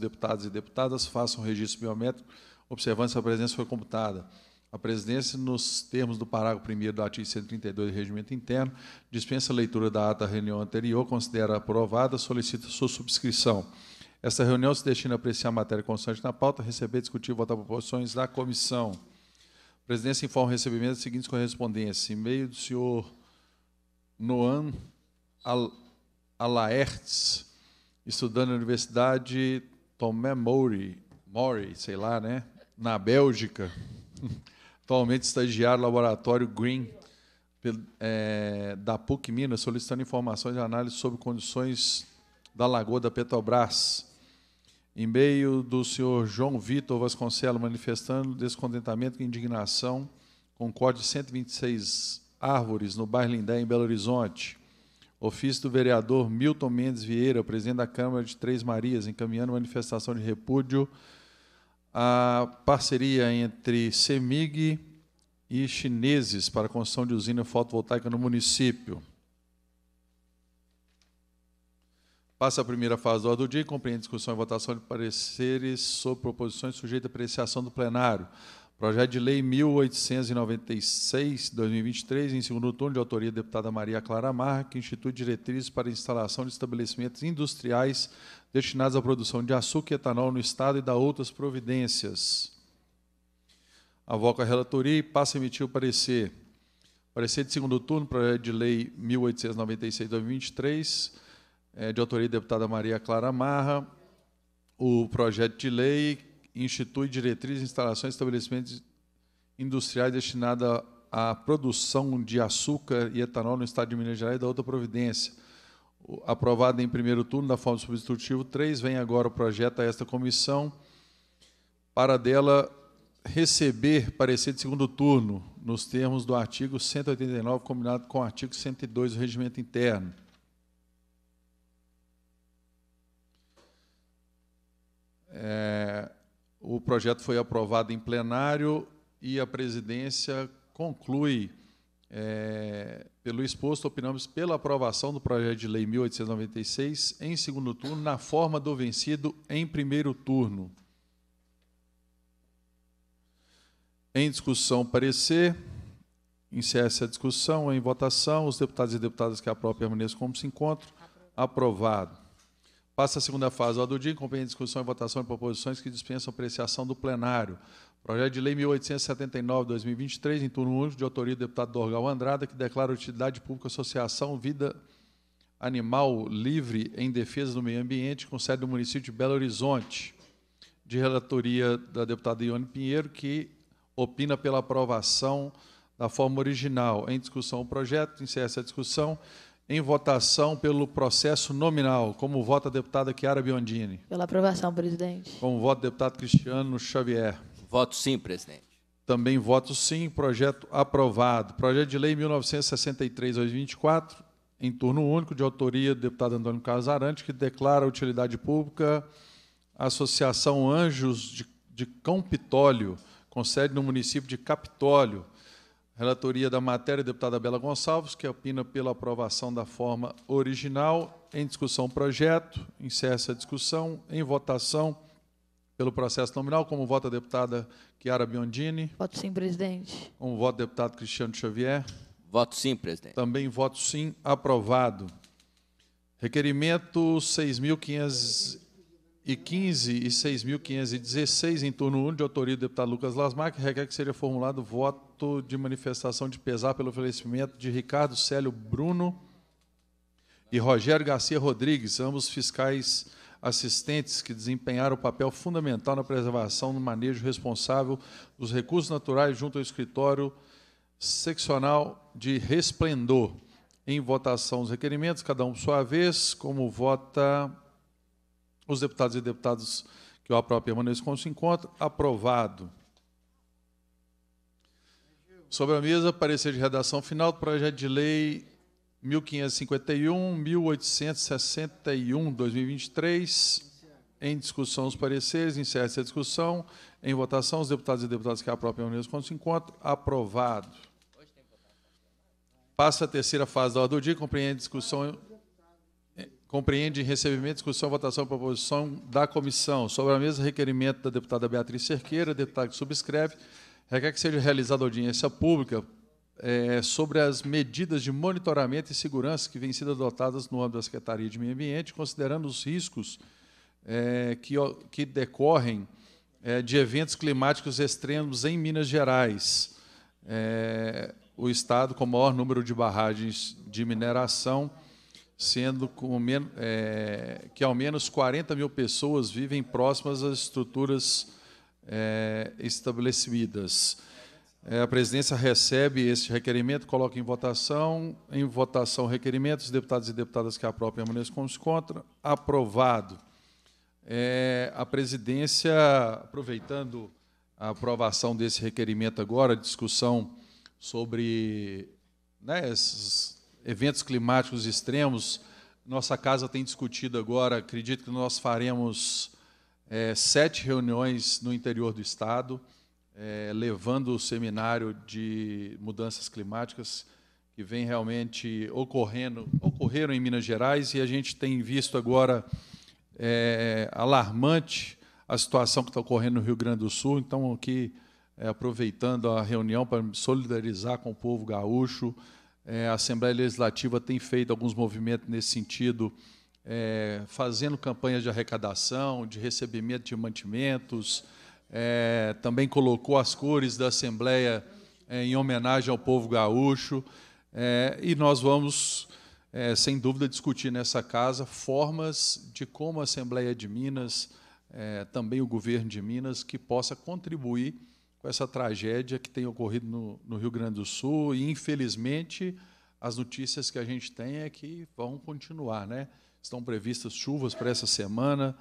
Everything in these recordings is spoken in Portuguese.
deputados e deputadas façam registro biométrico, observando se a presença foi computada. A presidência, nos termos do parágrafo 1 do artigo 132 do Regimento Interno, dispensa a leitura da ata da reunião anterior, considera aprovada, solicita sua subscrição. Esta reunião se destina a apreciar a matéria constante na pauta, receber, discutir e votar proposições da comissão. A presidência informa o recebimento das seguintes correspondências. E-mail do senhor Noan Alaertes, estudando na Universidade Tomé Mori, Mori, sei lá, né? Na Bélgica, atualmente estagiário laboratório Green é, da PUC Minas, solicitando informações e análise sobre condições da Lagoa da Petrobras. em meio do senhor João Vitor Vasconcelos manifestando descontentamento e indignação com o de 126 árvores no bairro Lindé, em Belo Horizonte. Ofício do vereador Milton Mendes Vieira, presidente da Câmara de Três Marias, encaminhando manifestação de repúdio à parceria entre CEMIG e chineses para construção de usina fotovoltaica no município. Passa a primeira fase do ordem do dia e compreende discussão e votação de pareceres sobre proposições sujeitas à apreciação do plenário. Projeto de Lei 1896-2023, em segundo turno, de autoria da deputada Maria Clara Marra, que institui diretrizes para instalação de estabelecimentos industriais destinados à produção de açúcar e etanol no Estado e dá outras providências. Avoca a relatoria e passa a emitir o parecer. Parecer de segundo turno, projeto de lei 1896-2023, eh, de autoria da deputada Maria Clara Marra. O projeto de lei institui diretrizes, instalações e estabelecimentos industriais destinados à produção de açúcar e etanol no Estado de Minas Gerais da outra providência. Aprovada em primeiro turno da forma substitutiva 3, vem agora o projeto a esta comissão para dela receber parecer de segundo turno, nos termos do artigo 189, combinado com o artigo 102 do Regimento Interno. O projeto foi aprovado em plenário e a presidência conclui, é, pelo exposto, opinamos pela aprovação do projeto de lei 1896 em segundo turno, na forma do vencido em primeiro turno. Em discussão, parecer. Encerra-se a discussão. Em votação, os deputados e deputadas que aprovam permaneçam como se encontram. Aprovado. Passa a segunda fase do dia, a discussão e votação de proposições que dispensam apreciação do plenário. Projeto de Lei 1879-2023, em turno único, de autoria do deputado Dorgal Andrada, que declara utilidade pública Associação Vida Animal Livre em Defesa do Meio Ambiente, com sede do município de Belo Horizonte, de relatoria da deputada Ione Pinheiro, que opina pela aprovação da forma original. Em discussão o projeto, encerra essa discussão em votação pelo processo nominal. Como vota a deputada Chiara Biondini? Pela aprovação, presidente. Como vota o deputado Cristiano Xavier? Voto sim, presidente. Também voto sim. Projeto aprovado. Projeto de lei 1963 24 em turno único, de autoria do deputado Antônio Casarante, que declara utilidade pública a Associação Anjos de, de Cão Pitólio, com sede no município de Capitólio, Relatoria da matéria, deputada Bela Gonçalves, que opina pela aprovação da forma original. Em discussão, projeto. Encerra a discussão. Em votação, pelo processo nominal, como vota a deputada Chiara Biondini. Voto sim, presidente. Como voto deputado Cristiano Xavier. Voto sim, presidente. Também voto sim, aprovado. Requerimento 6.500 e e 6.516, em turno 1, de autoria do deputado Lucas Lasmar, que requer que seja formulado voto de manifestação de pesar pelo falecimento de Ricardo Célio Bruno e Rogério Garcia Rodrigues, ambos fiscais assistentes que desempenharam o papel fundamental na preservação no manejo responsável dos recursos naturais junto ao escritório seccional de Resplendor. Em votação os requerimentos, cada um por sua vez, como vota os deputados e deputadas que o APRO permaneçam como se encontra. Aprovado. Sobre a mesa, parecer de redação final do projeto de lei 1551, 1861, 2023. Em discussão os pareceres, encerra-se a discussão. Em votação, os deputados e deputadas que aprovam o quando se aprovado. Passa a terceira fase da ordem do dia, compreende discussão Compreende em recebimento, discussão, votação, proposição da comissão. Sobre a mesa, requerimento da deputada Beatriz Cerqueira, deputada que subscreve, requer que seja realizada audiência pública é, sobre as medidas de monitoramento e segurança que vêm sendo adotadas no âmbito da Secretaria de Meio Ambiente, considerando os riscos é, que, que decorrem é, de eventos climáticos extremos em Minas Gerais. É, o estado com o maior número de barragens de mineração sendo com, é, que ao menos 40 mil pessoas vivem próximas às estruturas é, estabelecidas. É, a presidência recebe este requerimento, coloca em votação. Em votação, requerimento. Os deputados e deputadas que aprovem permaneçam como se contra. Aprovado. É, a presidência, aproveitando a aprovação desse requerimento agora, discussão sobre né, esses eventos climáticos extremos, nossa casa tem discutido agora, acredito que nós faremos é, sete reuniões no interior do Estado, é, levando o seminário de mudanças climáticas que vem realmente ocorrendo, ocorreram em Minas Gerais e a gente tem visto agora é, alarmante a situação que está ocorrendo no Rio Grande do Sul. Então, aqui, é, aproveitando a reunião para solidarizar com o povo gaúcho, é, a Assembleia Legislativa tem feito alguns movimentos nesse sentido, é, fazendo campanhas de arrecadação, de recebimento de mantimentos, é, também colocou as cores da Assembleia é, em homenagem ao povo gaúcho. É, e nós vamos, é, sem dúvida, discutir nessa casa formas de como a Assembleia de Minas, também o governo de Minas, que possa contribuir com essa tragédia que tem ocorrido no, no, Rio Grande do Sul e, infelizmente, as notícias que a gente tem é que vão continuar. Né? Estão previstas chuvas para essa semana,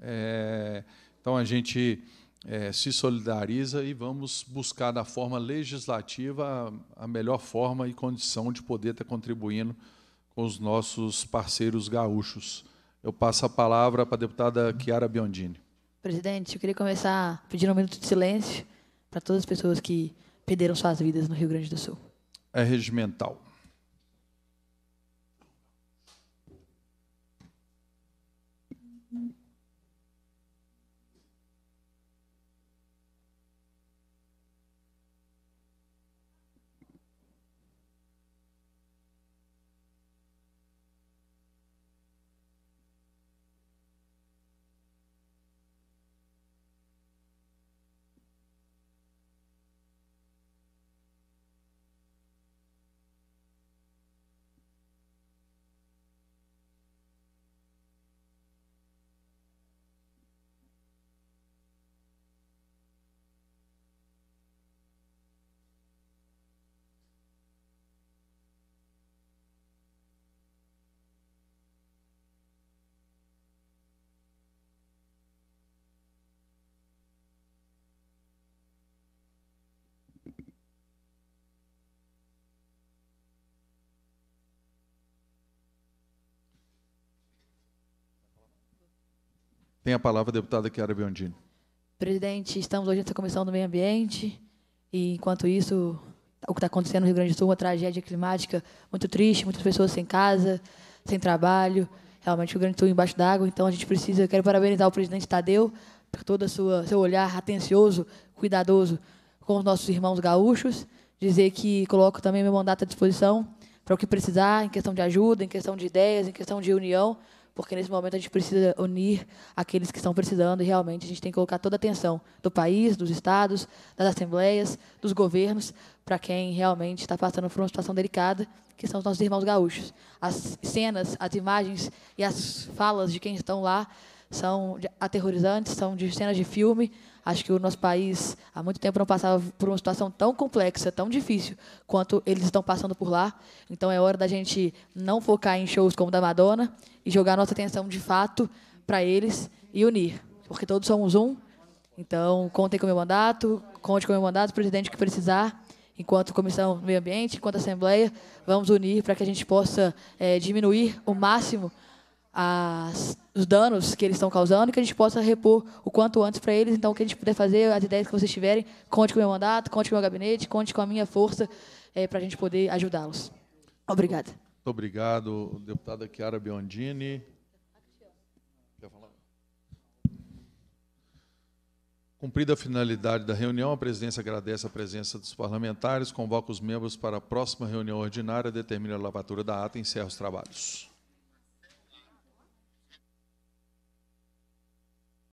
é, então a gente é, se solidariza e vamos buscar da forma legislativa a, a melhor forma e condição de poder estar contribuindo com os nossos parceiros gaúchos. Eu passo a palavra para a deputada Chiara Biondini. Presidente, eu queria começar pedindo um minuto de silêncio para todas as pessoas que perderam suas vidas no Rio Grande do Sul. É regimental. Tem a palavra a deputada Chiara Biondini. Presidente, estamos hoje nessa comissão do meio ambiente e, enquanto isso, o que está acontecendo no Rio Grande do Sul, uma tragédia climática muito triste, muitas pessoas sem casa, sem trabalho, realmente o Rio Grande do Sul embaixo d'água, então a gente precisa, quero parabenizar o presidente Tadeu por todo o seu olhar atencioso, cuidadoso com os nossos irmãos gaúchos, dizer que coloco também meu mandato à disposição para o que precisar, em questão de ajuda, em questão de ideias, em questão de união, porque nesse momento a gente precisa unir aqueles que estão precisando e realmente a gente tem que colocar toda a atenção do país, dos estados, das assembleias, dos governos, para quem realmente está passando por uma situação delicada, que são os nossos irmãos gaúchos. As cenas, as imagens e as falas de quem estão lá são aterrorizantes, são de cenas de filme, Acho que o nosso país há muito tempo não passava por uma situação tão complexa, tão difícil, quanto eles estão passando por lá. Então é hora da gente não focar em shows como da Madonna e jogar nossa atenção de fato para eles e unir, porque todos somos um. Então, contem com o meu mandato, conte com o meu mandato, presidente que precisar, enquanto Comissão do Meio Ambiente, enquanto Assembleia, vamos unir para que a gente possa é, diminuir o máximo as, os danos que eles estão causando e que a gente possa repor o quanto antes para eles. Então, o que a gente puder fazer, as ideias que vocês tiverem, conte com o meu mandato, conte com o meu gabinete, conte com a minha força é, para a gente poder ajudá-los. Obrigada. Muito obrigado, deputada Chiara Biondini. Quer falar? Cumprida a finalidade da reunião, a presidência agradece a presença dos parlamentares, convoca os membros para a próxima reunião ordinária, determina a lavatura da ata e encerra os trabalhos.